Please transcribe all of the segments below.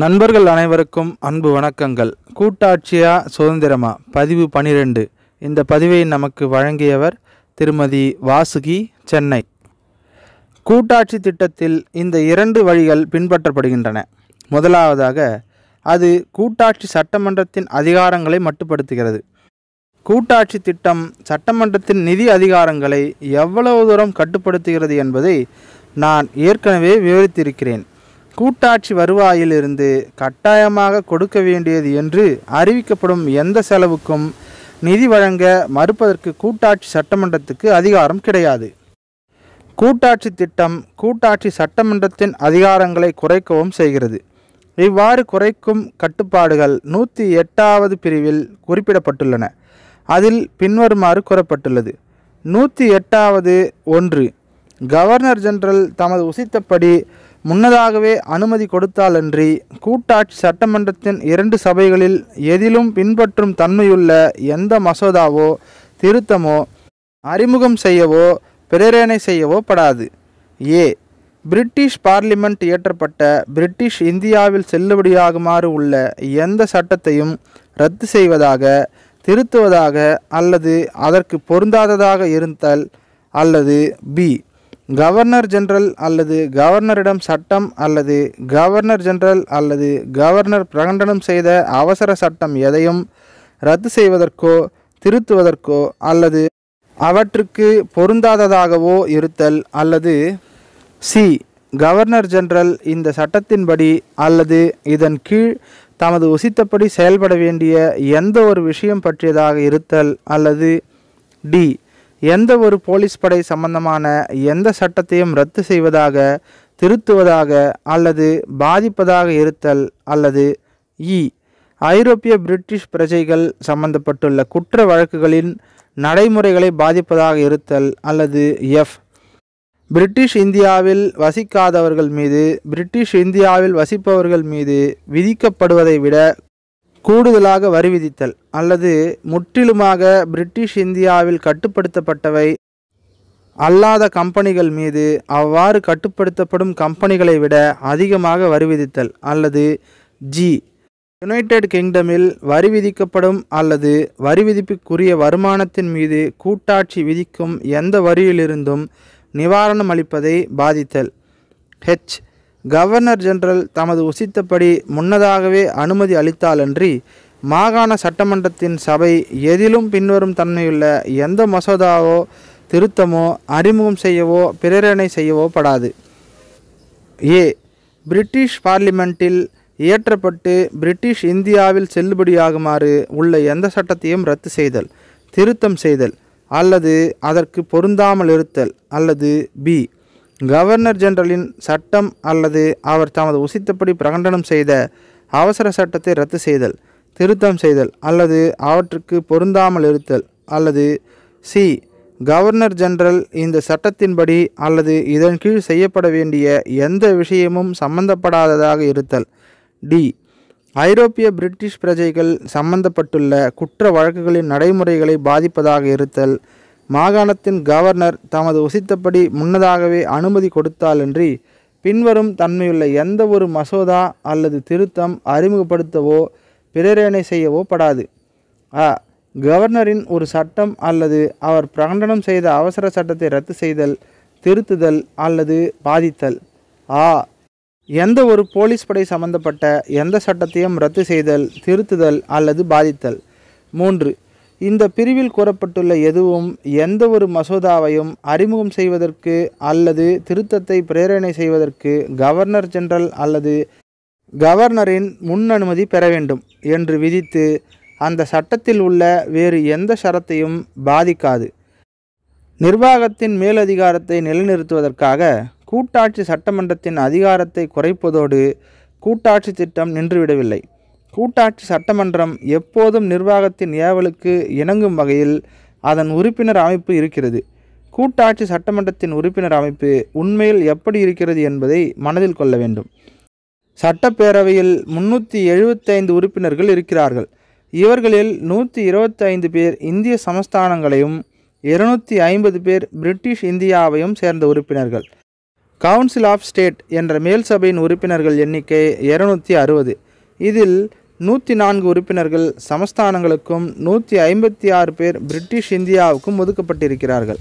நண்பர்கள் அனைவருக்கும் அன்பு வணக்கங்கள் கூட்டாட்சியா சுதந்திரமா பதிவு பனிரெண்டு இந்த பதிவை நமக்கு வழங்கியவர் திருமதி வாசுகி சென்னை கூட்டாட்சி திட்டத்தில் இந்த இரண்டு வழிகள் பின்பற்றப்படுகின்றன முதலாவதாக அது கூட்டாட்சி சட்டமன்றத்தின் அதிகாரங்களை மட்டுப்படுத்துகிறது கூட்டாட்சி திட்டம் சட்டமன்றத்தின் நிதி அதிகாரங்களை எவ்வளவு தூரம் கட்டுப்படுத்துகிறது என்பதை நான் ஏற்கனவே விவரித்திருக்கிறேன் கூட்டாட்சி வருவாயிலிருந்து கட்டாயமாக கொடுக்க வேண்டியது என்று அறிவிக்கப்படும் எந்த செலவுக்கும் நிதி வழங்க மறுப்பதற்கு கூட்டாட்சி சட்டமன்றத்துக்கு அதிகாரம் கிடையாது கூட்டாட்சி திட்டம் கூட்டாட்சி சட்டமன்றத்தின் அதிகாரங்களை குறைக்கவும் செய்கிறது இவ்வாறு குறைக்கும் கட்டுப்பாடுகள் நூற்றி எட்டாவது பிரிவில் குறிப்பிடப்பட்டுள்ளன அதில் பின்வருமாறு கூறப்பட்டுள்ளது நூற்றி எட்டாவது ஒன்று கவர்னர் ஜெனரல் தமது உசித்தப்படி முன்னதாகவே அனுமதி கொடுத்தாலன்றி கூட்டாட்சி சட்டமன்றத்தின் இரண்டு சபைகளில் எதிலும் பின்பற்றும் தன்மையுள்ள எந்த மசோதாவோ திருத்தமோ அறிமுகம் செய்யவோ பிரேரணை செய்யவோ படாது ஏ பிரிட்டிஷ் பார்லிமெண்ட் இயற்றப்பட்ட பிரிட்டிஷ் இந்தியாவில் செல்லுபடியாகுமாறு உள்ள எந்த சட்டத்தையும் ரத்து செய்வதாக திருத்துவதாக அல்லது அதற்கு பொருந்தாததாக இருந்தல் அல்லது பி கவர்னர் ஜெனரல் அல்லது கவர்னரிடம் சட்டம் அல்லது கவர்னர் ஜெனரல் அல்லது கவர்னர் பிரகடனம் செய்த அவசர சட்டம் எதையும் ரத்து செய்வதற்கோ திருத்துவதற்கோ அல்லது அவற்றுக்கு பொருந்தாததாகவோ இருத்தல் அல்லது சி கவர்னர் ஜெனரல் இந்த சட்டத்தின்படி அல்லது இதன் கீழ் தமது உசித்தபடி செயல்பட வேண்டிய எந்த ஒரு விஷயம் பற்றியதாக இருத்தல் அல்லது டி எந்த ஒரு போலீஸ் படை சம்பந்தமான எந்த சட்டத்தையும் ரத்து செய்வதாக திருத்துவதாக அல்லது பாதிப்பதாக இருத்தல் அல்லது இ ஐரோப்பிய பிரிட்டிஷ் பிரஜைகள் சம்பந்தப்பட்டுள்ள குற்ற வழக்குகளின் நடைமுறைகளை பாதிப்பதாக இருத்தல் அல்லது எஃப் பிரிட்டிஷ் இந்தியாவில் வசிக்காதவர்கள் மீது பிரிட்டிஷ் இந்தியாவில் வசிப்பவர்கள் மீது விதிக்கப்படுவதை விட கூடுதலாக வரி விதித்தல் அல்லது முற்றிலுமாக பிரிட்டிஷ் இந்தியாவில் கட்டுப்படுத்தப்பட்டவை அல்லாத கம்பெனிகள் மீது அவ்வாறு கட்டுப்படுத்தப்படும் கம்பெனிகளை விட அதிகமாக வரி விதித்தல் அல்லது ஜி யுனைடெட் கிங்டமில் வரி விதிக்கப்படும் அல்லது வரி விதிப்புக்குரிய வருமானத்தின் மீது கூட்டாட்சி விதிக்கும் எந்த வரியிலிருந்தும் நிவாரணம் அளிப்பதை பாதித்தல் ஹெச் கவர்னர் ஜெனரல் தமது உசித்தபடி முன்னதாகவே அனுமதி அளித்தாலன்றி மாகாண சட்டமன்றத்தின் சபை எதிலும் பின்வரும் தன்மையுள்ள எந்த மசோதாவோ திருத்தமோ அறிமுகம் செய்யவோ பிரேரணை செய்யவோ படாது ஏ பிரிட்டிஷ் பார்லிமெண்ட்டில் இயற்றப்பட்டு பிரிட்டிஷ் இந்தியாவில் செல்லுபடியாகுமாறு உள்ள எந்த சட்டத்தையும் ரத்து செய்தல் திருத்தம் செய்தல் அல்லது அதற்கு பொருந்தாமல் இருத்தல் அல்லது பி கவர்னர் ஜெனரலின் சட்டம் அல்லது அவர் தமது உசித்தபடி பிரகடனம் செய்த அவசர சட்டத்தை ரத்து செய்தல் திருத்தம் செய்தல் அல்லது அவற்றுக்கு பொருந்தாமல் இருத்தல் அல்லது சி கவர்னர் ஜெனரல் இந்த சட்டத்தின்படி அல்லது இதன் கீழ் செய்யப்பட வேண்டிய எந்த விஷயமும் சம்பந்தப்படாததாக இருத்தல் டி ஐரோப்பிய பிரிட்டிஷ் பிரஜைகள் சம்பந்தப்பட்டுள்ள குற்ற வழக்குகளின் நடைமுறைகளை பாதிப்பதாக இருத்தல் மாகாணத்தின் கவர்னர் தமது உசித்தபடி முன்னதாகவே அனுமதி கொடுத்தாலன்றி பின்வரும் தன்மையுள்ள எந்த ஒரு மசோதா அல்லது திருத்தம் அறிமுகப்படுத்தவோ பிரேரணை செய்யவோ படாது அ கவர்னரின் ஒரு சட்டம் அல்லது அவர் பிரகடனம் செய்த அவசர சட்டத்தை ரத்து செய்தல் திருத்துதல் அல்லது பாதித்தல் ஆ எந்த ஒரு போலீஸ் படை சம்பந்தப்பட்ட எந்த சட்டத்தையும் ரத்து செய்தல் திருத்துதல் அல்லது பாதித்தல் மூன்று இந்த பிரிவில் கூறப்பட்டுள்ள எதுவும் எந்த ஒரு மசோதாவையும் அறிமுகம் செய்வதற்கு அல்லது திருத்தத்தை பிரேரணை செய்வதற்கு கவர்னர் ஜெனரல் அல்லது கவர்னரின் முன் அனுமதி பெற வேண்டும் என்று விதித்து அந்த சட்டத்தில் உள்ள வேறு எந்த சரத்தையும் பாதிக்காது நிர்வாகத்தின் மேலதிகாரத்தை நிலைநிறுத்துவதற்காக கூட்டாட்சி சட்டமன்றத்தின் அதிகாரத்தை குறைப்பதோடு கூட்டாட்சி திட்டம் நின்றுவிடவில்லை கூட்டாட்சி சட்டமன்றம் எப்போதும் நிர்வாகத்தின் ஏவலுக்கு இணங்கும் வகையில் அதன் உறுப்பினர் அமைப்பு இருக்கிறது கூட்டாட்சி சட்டமன்றத்தின் உறுப்பினர் அமைப்பு உண்மையில் எப்படி இருக்கிறது என்பதை மனதில் கொள்ள வேண்டும் சட்டப்பேரவையில் முன்னூற்றி எழுபத்தைந்து உறுப்பினர்கள் இருக்கிறார்கள் இவர்களில் நூற்றி இருபத்தைந்து பேர் இந்திய சமஸ்தானங்களையும் இருநூற்றி ஐம்பது பேர் பிரிட்டிஷ் இந்தியாவையும் சேர்ந்த உறுப்பினர்கள் கவுன்சில் ஆஃப் ஸ்டேட் என்ற மேல் சபையின் உறுப்பினர்கள் எண்ணிக்கை இருநூற்றி அறுபது இதில் நூற்றி நான்கு உறுப்பினர்கள் சமஸ்தானங்களுக்கும் நூற்றி ஐம்பத்தி ஆறு பேர் பிரிட்டிஷ் இந்தியாவுக்கும் ஒதுக்கப்பட்டிருக்கிறார்கள்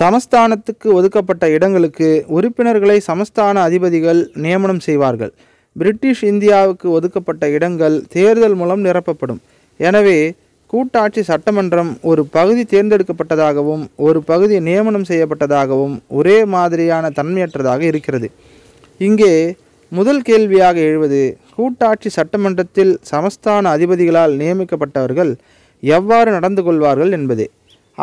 சமஸ்தானத்துக்கு ஒதுக்கப்பட்ட இடங்களுக்கு உறுப்பினர்களை சமஸ்தான அதிபதிகள் நியமனம் செய்வார்கள் பிரிட்டிஷ் இந்தியாவுக்கு ஒதுக்கப்பட்ட இடங்கள் தேர்தல் மூலம் நிரப்பப்படும் எனவே கூட்டாட்சி சட்டமன்றம் ஒரு பகுதி தேர்ந்தெடுக்கப்பட்டதாகவும் ஒரு பகுதி நியமனம் செய்யப்பட்டதாகவும் ஒரே மாதிரியான தன்மையற்றதாக இருக்கிறது இங்கே முதல் கேள்வியாக எழுவது கூட்டாட்சி சட்டமன்றத்தில் சமஸ்தான அதிபதிகளால் நியமிக்கப்பட்டவர்கள் எவ்வாறு நடந்து கொள்வார்கள் என்பது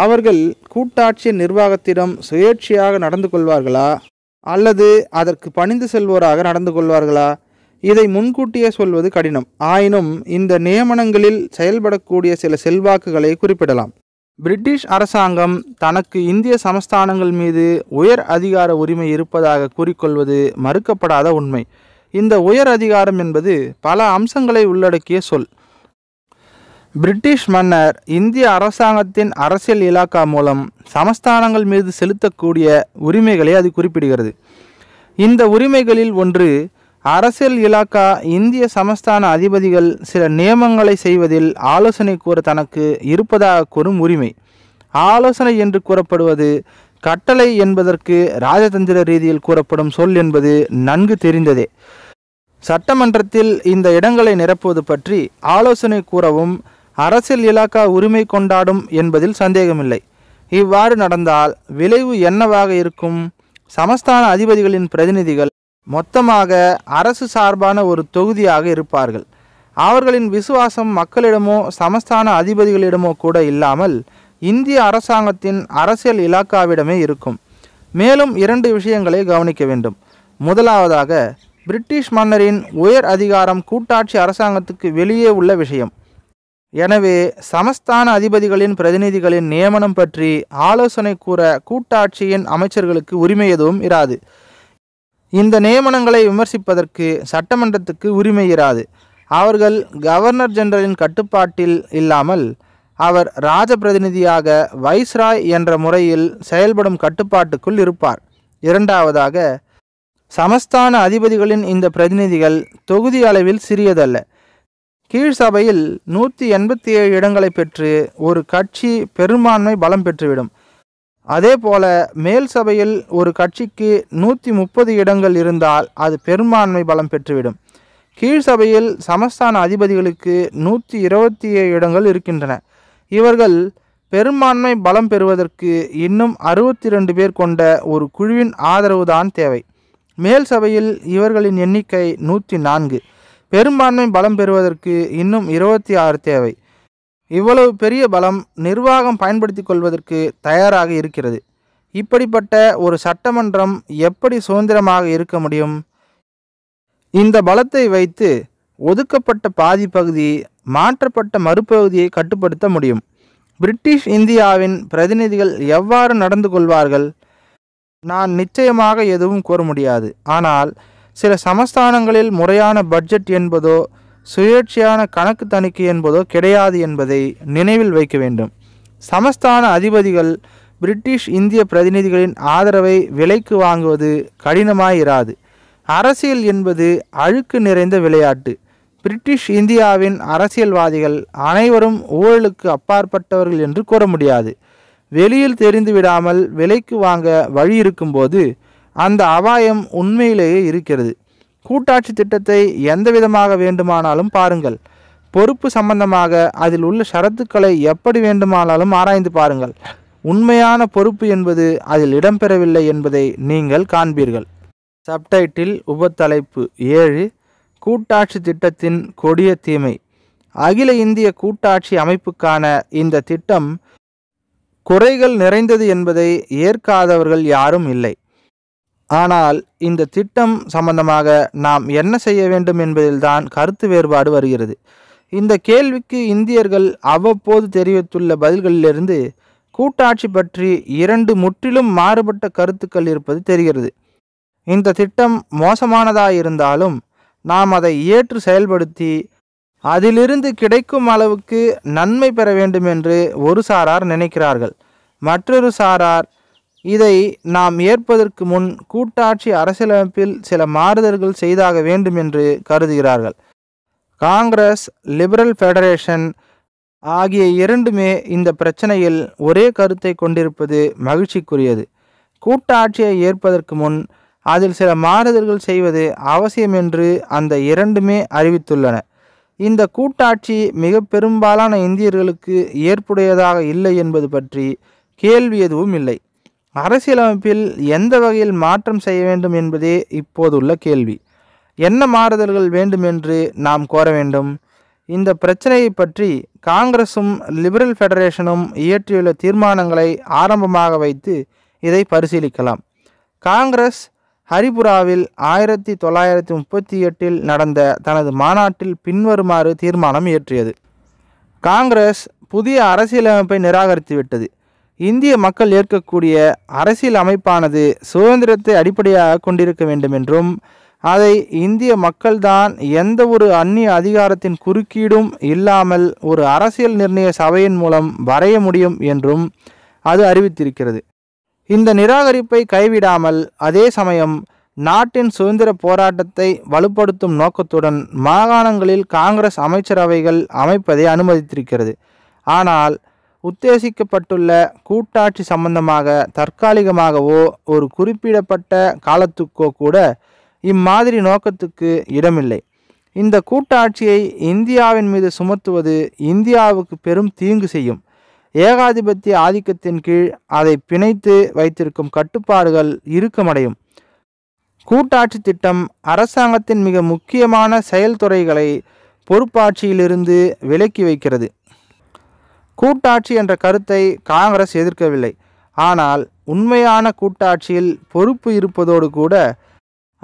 அவர்கள் கூட்டாட்சி நிர்வாகத்திடம் சுயேட்சையாக நடந்து கொள்வார்களா அல்லது அதற்கு பணிந்து செல்வோராக நடந்து கொள்வார்களா இதை முன்கூட்டியே சொல்வது கடினம் ஆயினும் இந்த நியமனங்களில் செயல்படக்கூடிய சில செல்வாக்குகளை குறிப்பிடலாம் பிரிட்டிஷ் அரசாங்கம் தனக்கு இந்திய சமஸ்தானங்கள் மீது உயர் அதிகார உரிமை இருப்பதாக கூறிக்கொள்வது மறுக்கப்படாத உண்மை இந்த உயர் அதிகாரம் என்பது பல அம்சங்களை உள்ளடக்கிய சொல் பிரிட்டிஷ் மன்னர் இந்திய அரசாங்கத்தின் அரசியல் இலாக்கா மூலம் சமஸ்தானங்கள் மீது செலுத்தக்கூடிய உரிமைகளை அது குறிப்பிடுகிறது இந்த உரிமைகளில் ஒன்று அரசியல் இலாக்கா இந்திய சமஸ்தான அதிபதிகள் சில நியமங்களை செய்வதில் ஆலோசனை கூற தனக்கு இருப்பதாக கூறும் உரிமை ஆலோசனை என்று கூறப்படுவது கட்டளை என்பதற்கு ராஜதந்திர ரீதியில் கூறப்படும் சொல் என்பது நன்கு தெரிந்ததே சட்டமன்றத்தில் இந்த இடங்களை நிரப்புவது பற்றி ஆலோசனை கூறவும் அரசியல் இலாக்கா உரிமை கொண்டாடும் என்பதில் சந்தேகமில்லை இவ்வாறு நடந்தால் விளைவு என்னவாக இருக்கும் சமஸ்தான அதிபதிகளின் பிரதிநிதிகள் மொத்தமாக அரசு சார்பான ஒரு தொகுதியாக இருப்பார்கள் அவர்களின் விசுவாசம் மக்களிடமோ சமஸ்தான அதிபதிகளிடமோ கூட இல்லாமல் இந்திய அரசாங்கத்தின் அரசியல் இலாக்காவிடமே இருக்கும் மேலும் இரண்டு விஷயங்களை கவனிக்க வேண்டும் முதலாவதாக பிரிட்டிஷ் மன்னரின் உயர் அதிகாரம் கூட்டாட்சி அரசாங்கத்துக்கு வெளியே உள்ள விஷயம் எனவே சமஸ்தான அதிபதிகளின் பிரதிநிதிகளின் நியமனம் பற்றி ஆலோசனை கூற கூட்டாட்சியின் அமைச்சர்களுக்கு உரிமை எதுவும் இராது இந்த நியமனங்களை விமர்சிப்பதற்கு சட்டமன்றத்துக்கு உரிமை இராது அவர்கள் கவர்னர் ஜெனரலின் கட்டுப்பாட்டில் இல்லாமல் அவர் ராஜ பிரதிநிதியாக வைஸ்ராய் என்ற முறையில் செயல்படும் கட்டுப்பாட்டுக்குள் இருப்பார் இரண்டாவதாக சமஸ்தான அதிபதிகளின் இந்த பிரதிநிதிகள் தொகுதி அளவில் சிறியதல்ல கீழ் சபையில் நூற்றி எண்பத்தி ஏழு இடங்களை பெற்று ஒரு கட்சி பெரும்பான்மை பலம் பெற்றுவிடும் அதே போல மேல் சபையில் ஒரு கட்சிக்கு நூற்றி முப்பது இடங்கள் இருந்தால் அது பெரும்பான்மை பலம் பெற்றுவிடும் கீழ் சபையில் சமஸ்தான அதிபதிகளுக்கு நூற்றி இருபத்தி ஏழு இடங்கள் இருக்கின்றன இவர்கள் பெரும்பான்மை பலம் பெறுவதற்கு இன்னும் அறுபத்தி ரெண்டு பேர் கொண்ட ஒரு குழுவின் ஆதரவுதான் தேவை மேல் சபையில் இவர்களின் எண்ணிக்கை நூற்றி நான்கு பெரும்பான்மை பலம் பெறுவதற்கு இன்னும் இருபத்தி ஆறு தேவை இவ்வளவு பெரிய பலம் நிர்வாகம் பயன்படுத்தி கொள்வதற்கு தயாராக இருக்கிறது இப்படிப்பட்ட ஒரு சட்டமன்றம் எப்படி சுதந்திரமாக இருக்க முடியும் இந்த பலத்தை வைத்து ஒதுக்கப்பட்ட பாதி பகுதி மாற்றப்பட்ட மறுபகுதியை கட்டுப்படுத்த முடியும் பிரிட்டிஷ் இந்தியாவின் பிரதிநிதிகள் எவ்வாறு நடந்து கொள்வார்கள் நான் நிச்சயமாக எதுவும் கூற முடியாது ஆனால் சில சமஸ்தானங்களில் முறையான பட்ஜெட் என்பதோ சுயேட்சையான கணக்கு தணிக்கை என்பதோ கிடையாது என்பதை நினைவில் வைக்க வேண்டும் சமஸ்தான அதிபதிகள் பிரிட்டிஷ் இந்திய பிரதிநிதிகளின் ஆதரவை விலைக்கு வாங்குவது கடினமாயிராது அரசியல் என்பது அழுக்கு நிறைந்த விளையாட்டு பிரிட்டிஷ் இந்தியாவின் அரசியல்வாதிகள் அனைவரும் ஊழலுக்கு அப்பாற்பட்டவர்கள் என்று கூற முடியாது வெளியில் தெரிந்து விடாமல் விலைக்கு வாங்க வழி இருக்கும்போது அந்த அபாயம் உண்மையிலேயே இருக்கிறது கூட்டாட்சி திட்டத்தை எந்த விதமாக வேண்டுமானாலும் பாருங்கள் பொறுப்பு சம்பந்தமாக அதில் உள்ள ஷரத்துக்களை எப்படி வேண்டுமானாலும் ஆராய்ந்து பாருங்கள் உண்மையான பொறுப்பு என்பது அதில் இடம்பெறவில்லை என்பதை நீங்கள் காண்பீர்கள் சப்டைட்டில் உபத்தலைப்பு ஏழு கூட்டாட்சி திட்டத்தின் கொடிய தீமை அகில இந்திய கூட்டாட்சி அமைப்புக்கான இந்த திட்டம் குறைகள் நிறைந்தது என்பதை ஏற்காதவர்கள் யாரும் இல்லை ஆனால் இந்த திட்டம் சம்பந்தமாக நாம் என்ன செய்ய வேண்டும் என்பதில்தான் கருத்து வேறுபாடு வருகிறது இந்த கேள்விக்கு இந்தியர்கள் அவ்வப்போது தெரிவித்துள்ள பதில்களிலிருந்து கூட்டாட்சி பற்றி இரண்டு முற்றிலும் மாறுபட்ட கருத்துக்கள் இருப்பது தெரிகிறது இந்த திட்டம் மோசமானதாக இருந்தாலும் நாம் அதை ஏற்று செயல்படுத்தி அதிலிருந்து கிடைக்கும் அளவுக்கு நன்மை பெற வேண்டும் என்று ஒரு சாரார் நினைக்கிறார்கள் மற்றொரு சாரார் இதை நாம் ஏற்பதற்கு முன் கூட்டாட்சி அரசியலமைப்பில் சில மாறுதல்கள் செய்தாக வேண்டும் என்று கருதுகிறார்கள் காங்கிரஸ் லிபரல் ஃபெடரேஷன் ஆகிய இரண்டுமே இந்த பிரச்சனையில் ஒரே கருத்தை கொண்டிருப்பது மகிழ்ச்சிக்குரியது கூட்டாட்சியை ஏற்பதற்கு முன் அதில் சில மாறுதல்கள் செய்வது அவசியம் என்று அந்த இரண்டுமே அறிவித்துள்ளன இந்த கூட்டாட்சி மிக பெரும்பாலான இந்தியர்களுக்கு ஏற்புடையதாக இல்லை என்பது பற்றி கேள்வி எதுவும் இல்லை அரசியலமைப்பில் எந்த வகையில் மாற்றம் செய்ய வேண்டும் என்பதே இப்போதுள்ள கேள்வி என்ன மாறுதல்கள் வேண்டும் என்று நாம் கோர வேண்டும் இந்த பிரச்சனையை பற்றி காங்கிரஸும் லிபரல் ஃபெடரேஷனும் இயற்றியுள்ள தீர்மானங்களை ஆரம்பமாக வைத்து இதை பரிசீலிக்கலாம் காங்கிரஸ் ஹரிபுராவில் ஆயிரத்தி தொள்ளாயிரத்தி முப்பத்தி எட்டில் நடந்த தனது மாநாட்டில் பின்வருமாறு தீர்மானம் இயற்றியது காங்கிரஸ் புதிய அரசியலமைப்பை நிராகரித்துவிட்டது இந்திய மக்கள் ஏற்கக்கூடிய அரசியல் அமைப்பானது சுதந்திரத்தை அடிப்படையாக கொண்டிருக்க வேண்டும் என்றும் அதை இந்திய மக்கள்தான் எந்த ஒரு அந்நிய அதிகாரத்தின் குறுக்கீடும் இல்லாமல் ஒரு அரசியல் நிர்ணய சபையின் மூலம் வரைய முடியும் என்றும் அது அறிவித்திருக்கிறது இந்த நிராகரிப்பை கைவிடாமல் அதே சமயம் நாட்டின் சுதந்திர போராட்டத்தை வலுப்படுத்தும் நோக்கத்துடன் மாகாணங்களில் காங்கிரஸ் அமைச்சரவைகள் அமைப்பதை அனுமதித்திருக்கிறது ஆனால் உத்தேசிக்கப்பட்டுள்ள கூட்டாட்சி சம்பந்தமாக தற்காலிகமாகவோ ஒரு குறிப்பிடப்பட்ட காலத்துக்கோ கூட இம்மாதிரி நோக்கத்துக்கு இடமில்லை இந்த கூட்டாட்சியை இந்தியாவின் மீது சுமத்துவது இந்தியாவுக்கு பெரும் தீங்கு செய்யும் ஏகாதிபத்திய ஆதிக்கத்தின் கீழ் அதை பிணைத்து வைத்திருக்கும் கட்டுப்பாடுகள் இறுக்கமடையும் கூட்டாட்சி திட்டம் அரசாங்கத்தின் மிக முக்கியமான செயல்துறைகளை பொறுப்பாட்சியிலிருந்து விலக்கி வைக்கிறது கூட்டாட்சி என்ற கருத்தை காங்கிரஸ் எதிர்க்கவில்லை ஆனால் உண்மையான கூட்டாட்சியில் பொறுப்பு இருப்பதோடு கூட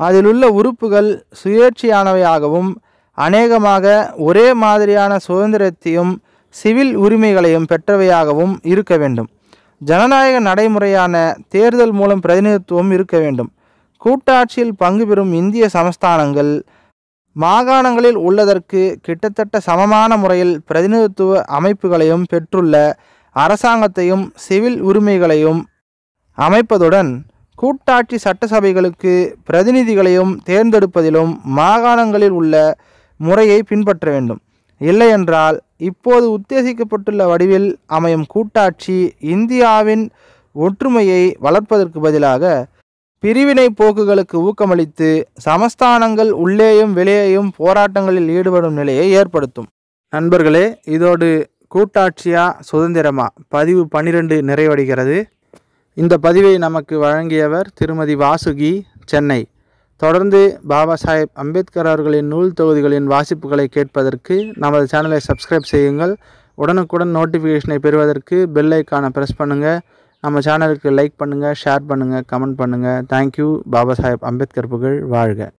அதிலுள்ள உறுப்புகள் சுயேட்சையானவையாகவும் அநேகமாக ஒரே மாதிரியான சுதந்திரத்தையும் சிவில் உரிமைகளையும் பெற்றவையாகவும் இருக்க வேண்டும் ஜனநாயக நடைமுறையான தேர்தல் மூலம் பிரதிநிதித்துவம் இருக்க வேண்டும் கூட்டாட்சியில் பங்கு பெறும் இந்திய சமஸ்தானங்கள் மாகாணங்களில் உள்ளதற்கு கிட்டத்தட்ட சமமான முறையில் பிரதிநிதித்துவ அமைப்புகளையும் பெற்றுள்ள அரசாங்கத்தையும் சிவில் உரிமைகளையும் அமைப்பதுடன் கூட்டாட்சி சட்டசபைகளுக்கு பிரதிநிதிகளையும் தேர்ந்தெடுப்பதிலும் மாகாணங்களில் உள்ள முறையை பின்பற்ற வேண்டும் இல்லையென்றால் இப்போது உத்தேசிக்கப்பட்டுள்ள வடிவில் அமையும் கூட்டாட்சி இந்தியாவின் ஒற்றுமையை வளர்ப்பதற்கு பதிலாக பிரிவினை போக்குகளுக்கு ஊக்கமளித்து சமஸ்தானங்கள் உள்ளேயும் வெளியேயும் போராட்டங்களில் ஈடுபடும் நிலையை ஏற்படுத்தும் நண்பர்களே இதோடு கூட்டாட்சியா சுதந்திரமா பதிவு பன்னிரெண்டு நிறைவடைகிறது இந்த பதிவை நமக்கு வழங்கியவர் திருமதி வாசுகி சென்னை தொடர்ந்து பாபா சாஹேப் அம்பேத்கர் அவர்களின் நூல் தொகுதிகளின் வாசிப்புகளை கேட்பதற்கு நமது சேனலை சப்ஸ்கிரைப் செய்யுங்கள் உடனுக்குடன் நோட்டிஃபிகேஷனை பெறுவதற்கு பெல் ப்ரெஸ் பண்ணுங்கள் நம்ம சேனலுக்கு லைக் பண்ணுங்கள் ஷேர் பண்ணுங்கள் கமெண்ட் பண்ணுங்கள் தேங்க்யூ பாபா சாஹேப் அம்பேத்கர் புகழ் வாழ்க